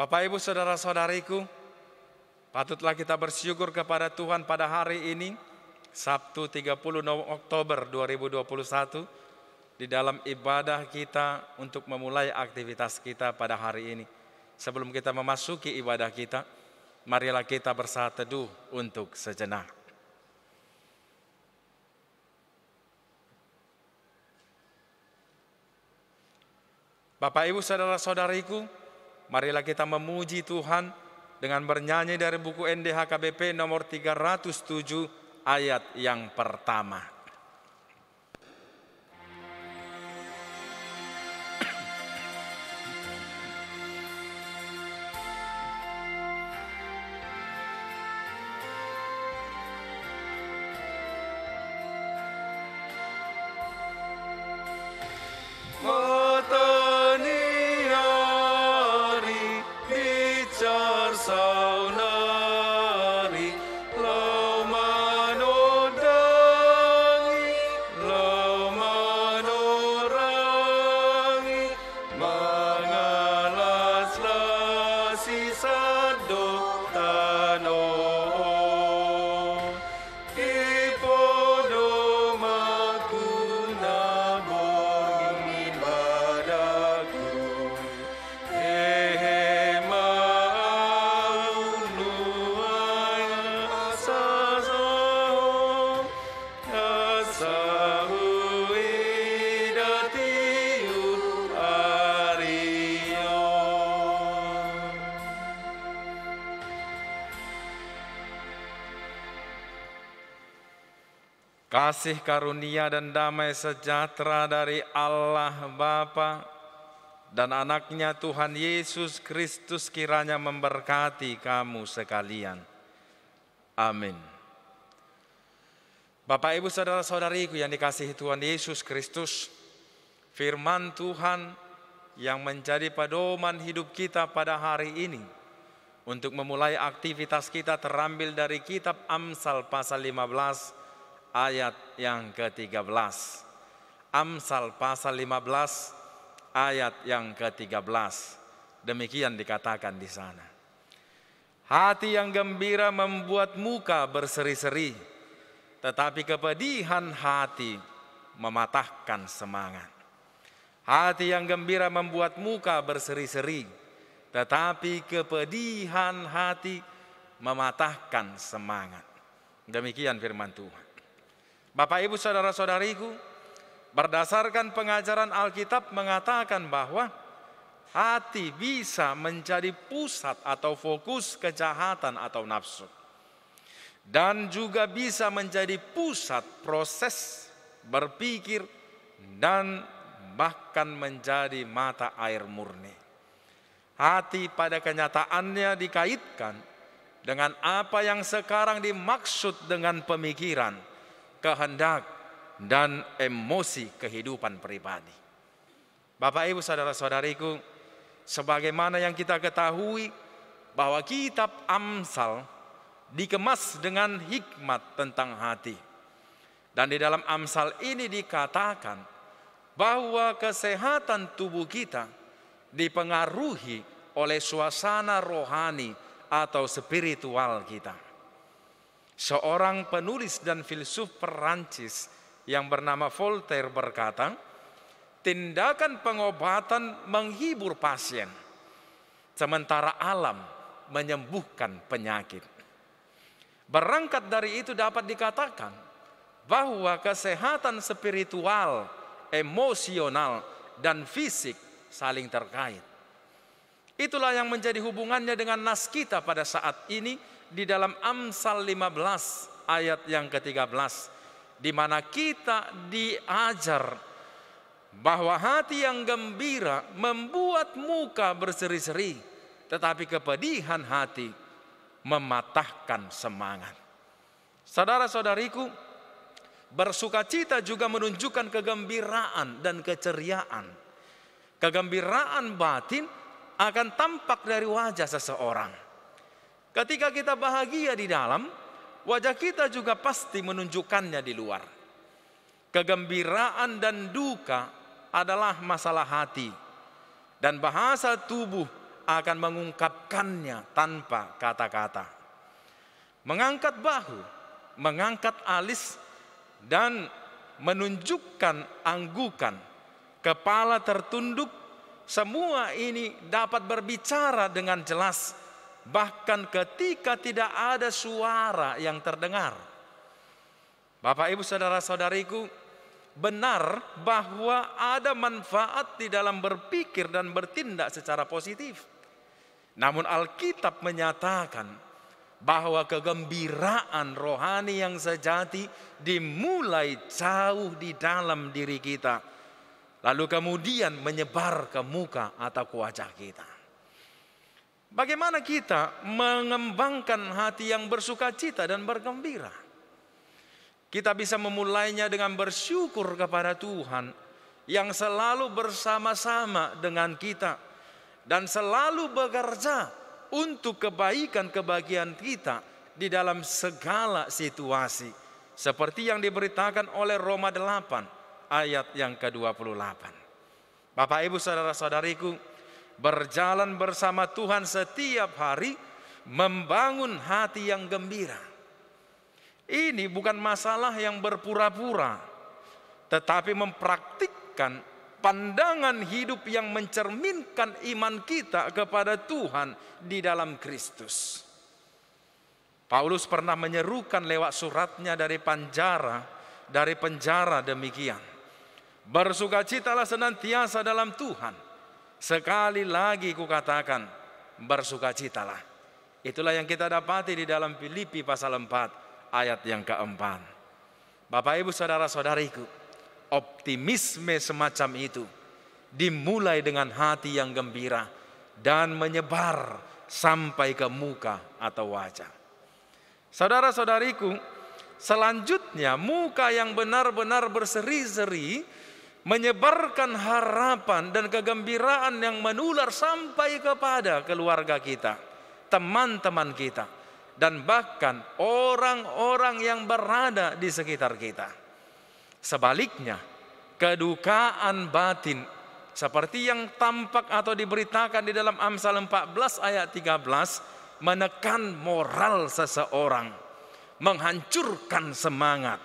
Bapak, Ibu, Saudara-saudariku, patutlah kita bersyukur kepada Tuhan pada hari ini, Sabtu 30 Oktober 2021, di dalam ibadah kita untuk memulai aktivitas kita pada hari ini. Sebelum kita memasuki ibadah kita, marilah kita bersatu teduh untuk sejenak. Bapak, Ibu, Saudara-saudariku, Marilah kita memuji Tuhan dengan bernyanyi dari buku NDHKBP nomor 307 ayat yang pertama. kasih karunia dan damai sejahtera dari Allah Bapa dan anaknya Tuhan Yesus Kristus kiranya memberkati kamu sekalian. Amin. Bapak Ibu saudara-saudariku yang dikasihi Tuhan Yesus Kristus, firman Tuhan yang menjadi pedoman hidup kita pada hari ini untuk memulai aktivitas kita terambil dari kitab Amsal pasal 15 ayat yang ke-13. Amsal pasal 15 ayat yang ke-13. Demikian dikatakan di sana. Hati yang gembira membuat muka berseri-seri, tetapi kepedihan hati mematahkan semangat. Hati yang gembira membuat muka berseri-seri, tetapi kepedihan hati mematahkan semangat. Demikian firman Tuhan. Bapak Ibu saudara-saudariku, berdasarkan pengajaran Alkitab mengatakan bahwa hati bisa menjadi pusat atau fokus kejahatan atau nafsu. Dan juga bisa menjadi pusat proses berpikir dan bahkan menjadi mata air murni. Hati pada kenyataannya dikaitkan dengan apa yang sekarang dimaksud dengan pemikiran – kehendak, dan emosi kehidupan pribadi. Bapak, ibu, saudara-saudariku, sebagaimana yang kita ketahui bahwa Kitab Amsal dikemas dengan hikmat tentang hati, dan di dalam Amsal ini dikatakan bahwa kesehatan tubuh kita dipengaruhi oleh suasana rohani atau spiritual kita. Seorang penulis dan filsuf Perancis yang bernama Voltaire berkata, tindakan pengobatan menghibur pasien, sementara alam menyembuhkan penyakit. Berangkat dari itu dapat dikatakan bahwa kesehatan spiritual, emosional, dan fisik saling terkait. Itulah yang menjadi hubungannya dengan nas kita pada saat ini di dalam Amsal 15 ayat yang ke-13 di mana kita diajar bahwa hati yang gembira membuat muka berseri-seri, tetapi kepedihan hati mematahkan semangat. Saudara-saudariku, bersukacita juga menunjukkan kegembiraan dan keceriaan. Kegembiraan batin akan tampak dari wajah seseorang. Ketika kita bahagia di dalam, wajah kita juga pasti menunjukkannya di luar. Kegembiraan dan duka adalah masalah hati, dan bahasa tubuh akan mengungkapkannya tanpa kata-kata. Mengangkat bahu, mengangkat alis, dan menunjukkan anggukan, kepala tertunduk, semua ini dapat berbicara dengan jelas bahkan ketika tidak ada suara yang terdengar. Bapak, ibu, saudara-saudariku, benar bahwa ada manfaat di dalam berpikir dan bertindak secara positif. Namun, Alkitab menyatakan bahwa kegembiraan rohani yang sejati dimulai jauh di dalam diri kita, lalu kemudian menyebar ke muka atau ke wajah kita. Bagaimana kita mengembangkan hati yang bersuka cita dan bergembira? Kita bisa memulainya dengan bersyukur kepada Tuhan yang selalu bersama-sama dengan kita dan selalu bekerja untuk kebaikan kebahagiaan kita di dalam segala situasi seperti yang diberitakan oleh Roma 8 ayat yang ke-28. Bapak Ibu saudara-saudariku, berjalan bersama Tuhan setiap hari, membangun hati yang gembira. Ini bukan masalah yang berpura-pura, tetapi mempraktikkan pandangan hidup yang mencerminkan iman kita kepada Tuhan di dalam Kristus. Paulus pernah menyerukan lewat suratnya dari penjara, dari penjara demikian. Bersukacitalah senantiasa dalam Tuhan Sekali lagi kukatakan, bersukacitalah. Itulah yang kita dapati di dalam Filipi pasal 4 ayat yang keempat. Bapak Ibu saudara-saudariku, optimisme semacam itu dimulai dengan hati yang gembira dan menyebar sampai ke muka atau wajah. Saudara-saudariku, selanjutnya muka yang benar-benar berseri-seri menyebarkan harapan dan kegembiraan yang menular sampai kepada keluarga kita, teman-teman kita, dan bahkan orang-orang yang berada di sekitar kita. Sebaliknya, kedukaan batin seperti yang tampak atau diberitakan di dalam Amsal 14 ayat 13 menekan moral seseorang, menghancurkan semangat,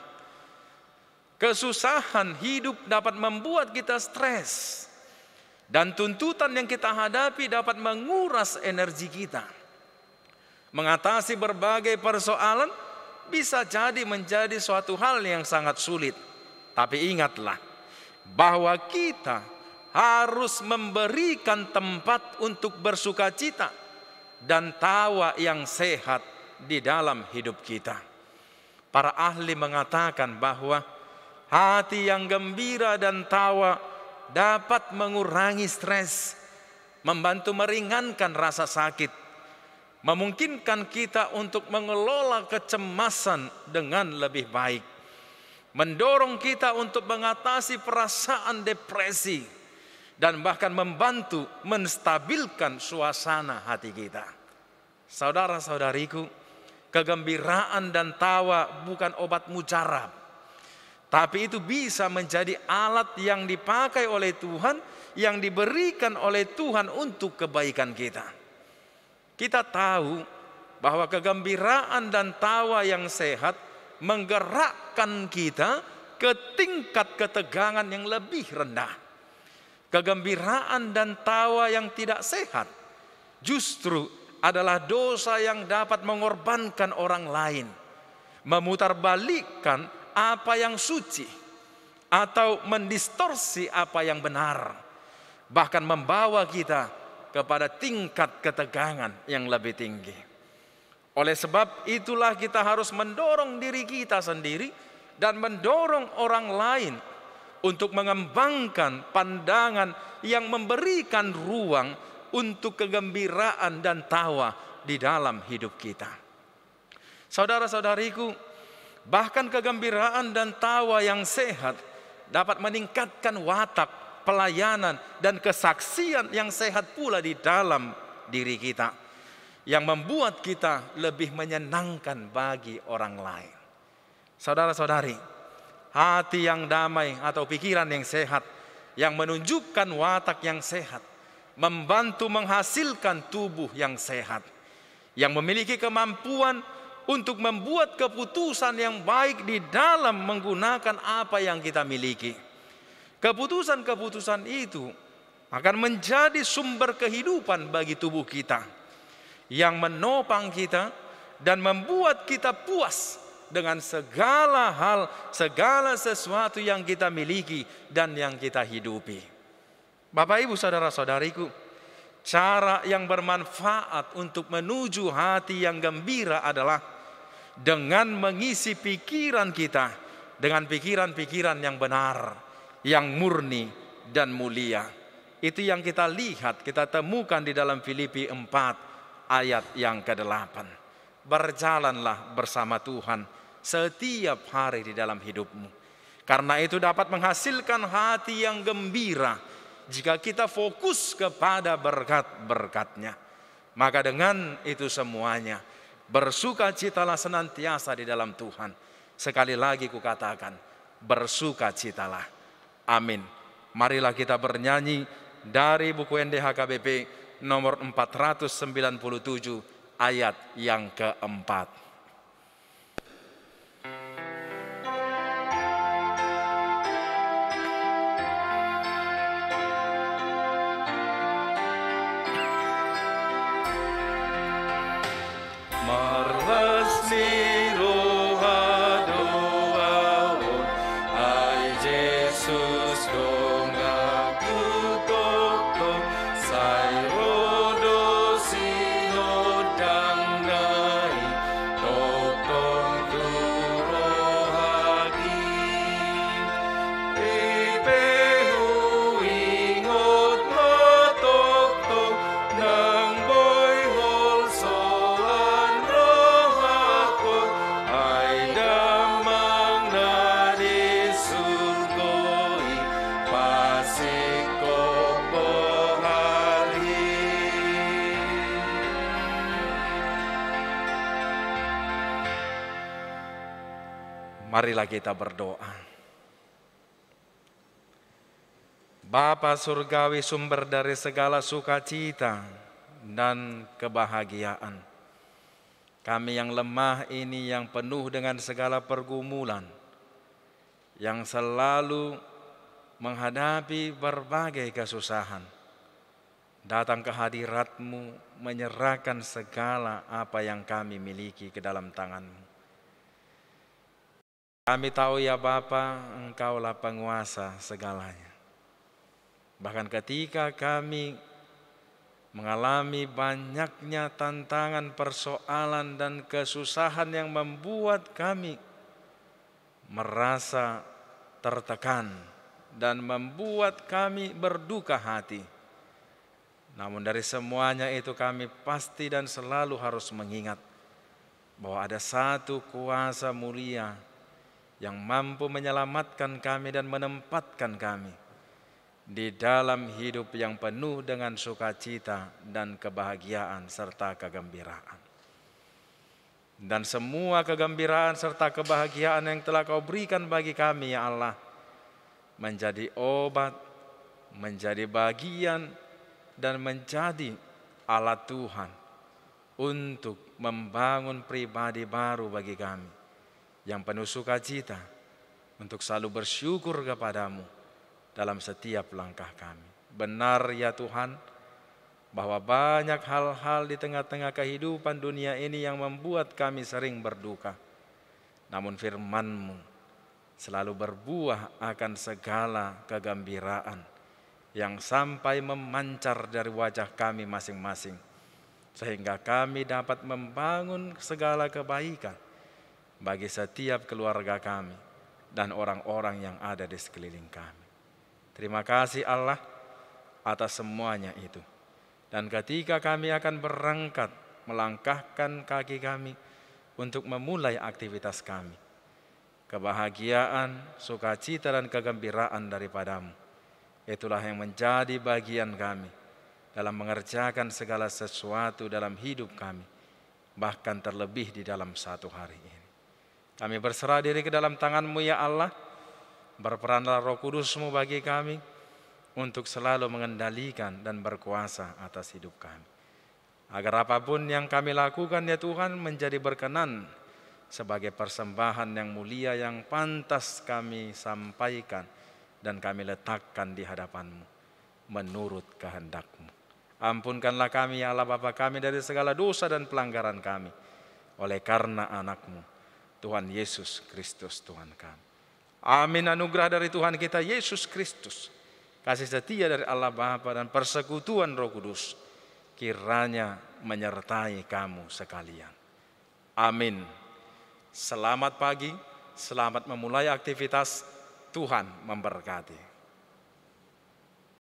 Kesusahan hidup dapat membuat kita stres. Dan tuntutan yang kita hadapi dapat menguras energi kita. Mengatasi berbagai persoalan bisa jadi menjadi suatu hal yang sangat sulit. Tapi ingatlah bahwa kita harus memberikan tempat untuk bersuka cita dan tawa yang sehat di dalam hidup kita. Para ahli mengatakan bahwa Hati yang gembira dan tawa dapat mengurangi stres, membantu meringankan rasa sakit, memungkinkan kita untuk mengelola kecemasan dengan lebih baik, mendorong kita untuk mengatasi perasaan depresi, dan bahkan membantu menstabilkan suasana hati kita. Saudara-saudariku, kegembiraan dan tawa bukan obat mujarab tapi itu bisa menjadi alat yang dipakai oleh Tuhan, yang diberikan oleh Tuhan untuk kebaikan kita. Kita tahu bahwa kegembiraan dan tawa yang sehat menggerakkan kita ke tingkat ketegangan yang lebih rendah. Kegembiraan dan tawa yang tidak sehat justru adalah dosa yang dapat mengorbankan orang lain, memutarbalikkan apa yang suci atau mendistorsi apa yang benar, bahkan membawa kita kepada tingkat ketegangan yang lebih tinggi. Oleh sebab itulah kita harus mendorong diri kita sendiri dan mendorong orang lain untuk mengembangkan pandangan yang memberikan ruang untuk kegembiraan dan tawa di dalam hidup kita. Saudara-saudariku, Bahkan kegembiraan dan tawa yang sehat dapat meningkatkan watak, pelayanan, dan kesaksian yang sehat pula di dalam diri kita. Yang membuat kita lebih menyenangkan bagi orang lain. Saudara-saudari, hati yang damai atau pikiran yang sehat, yang menunjukkan watak yang sehat, membantu menghasilkan tubuh yang sehat, yang memiliki kemampuan untuk membuat keputusan yang baik di dalam menggunakan apa yang kita miliki. Keputusan-keputusan itu akan menjadi sumber kehidupan bagi tubuh kita yang menopang kita dan membuat kita puas dengan segala hal, segala sesuatu yang kita miliki dan yang kita hidupi. Bapak, ibu, saudara-saudariku, cara yang bermanfaat untuk menuju hati yang gembira adalah dengan mengisi pikiran kita dengan pikiran-pikiran yang benar, yang murni dan mulia. Itu yang kita lihat, kita temukan di dalam Filipi 4 ayat yang ke-8. Berjalanlah bersama Tuhan setiap hari di dalam hidupmu. Karena itu dapat menghasilkan hati yang gembira jika kita fokus kepada berkat-berkatnya. Maka dengan itu semuanya, bersukacitalah senantiasa di dalam Tuhan. Sekali lagi kukatakan, bersukacitalah. Amin. Marilah kita bernyanyi dari buku NDHKBP nomor 497 ayat yang keempat. Marilah kita berdoa. Bapa surgawi sumber dari segala sukacita dan kebahagiaan. Kami yang lemah ini yang penuh dengan segala pergumulan, yang selalu menghadapi berbagai kesusahan. Datang ke hadiratmu menyerahkan segala apa yang kami miliki ke dalam tanganmu. Kami tahu ya Bapa, Engkaulah penguasa segalanya. Bahkan ketika kami mengalami banyaknya tantangan, persoalan dan kesusahan yang membuat kami merasa tertekan dan membuat kami berduka hati. Namun dari semuanya itu kami pasti dan selalu harus mengingat bahwa ada satu kuasa mulia yang mampu menyelamatkan kami dan menempatkan kami di dalam hidup yang penuh dengan sukacita dan kebahagiaan serta kegembiraan. Dan semua kegembiraan serta kebahagiaan yang telah kau berikan bagi kami ya Allah menjadi obat, menjadi bagian dan menjadi alat Tuhan untuk membangun pribadi baru bagi kami yang penuh sukacita untuk selalu bersyukur kepadamu dalam setiap langkah kami. Benar ya Tuhan bahwa banyak hal-hal di tengah-tengah kehidupan dunia ini yang membuat kami sering berduka. Namun FirmanMu selalu berbuah akan segala kegembiraan yang sampai memancar dari wajah kami masing-masing. Sehingga kami dapat membangun segala kebaikan bagi setiap keluarga kami dan orang-orang yang ada di sekeliling kami. Terima kasih Allah atas semuanya itu. Dan ketika kami akan berangkat melangkahkan kaki kami untuk memulai aktivitas kami. Kebahagiaan, sukacita dan kegembiraan daripadamu. Itulah yang menjadi bagian kami dalam mengerjakan segala sesuatu dalam hidup kami. Bahkan terlebih di dalam satu hari ini. Kami berserah diri ke dalam tanganmu ya Allah. Berperanlah roh kudusmu bagi kami untuk selalu mengendalikan dan berkuasa atas hidup kami. Agar apapun yang kami lakukan ya Tuhan menjadi berkenan sebagai persembahan yang mulia yang pantas kami sampaikan dan kami letakkan di hadapanmu menurut kehendakmu. Ampunkanlah kami ya Allah Bapa kami dari segala dosa dan pelanggaran kami oleh karena anakmu Tuhan Yesus Kristus Tuhan kami. Amin anugerah dari Tuhan kita Yesus Kristus. Kasih setia dari Allah Bapa dan persekutuan Roh Kudus kiranya menyertai kamu sekalian. Amin. Selamat pagi, selamat memulai aktivitas. Tuhan memberkati.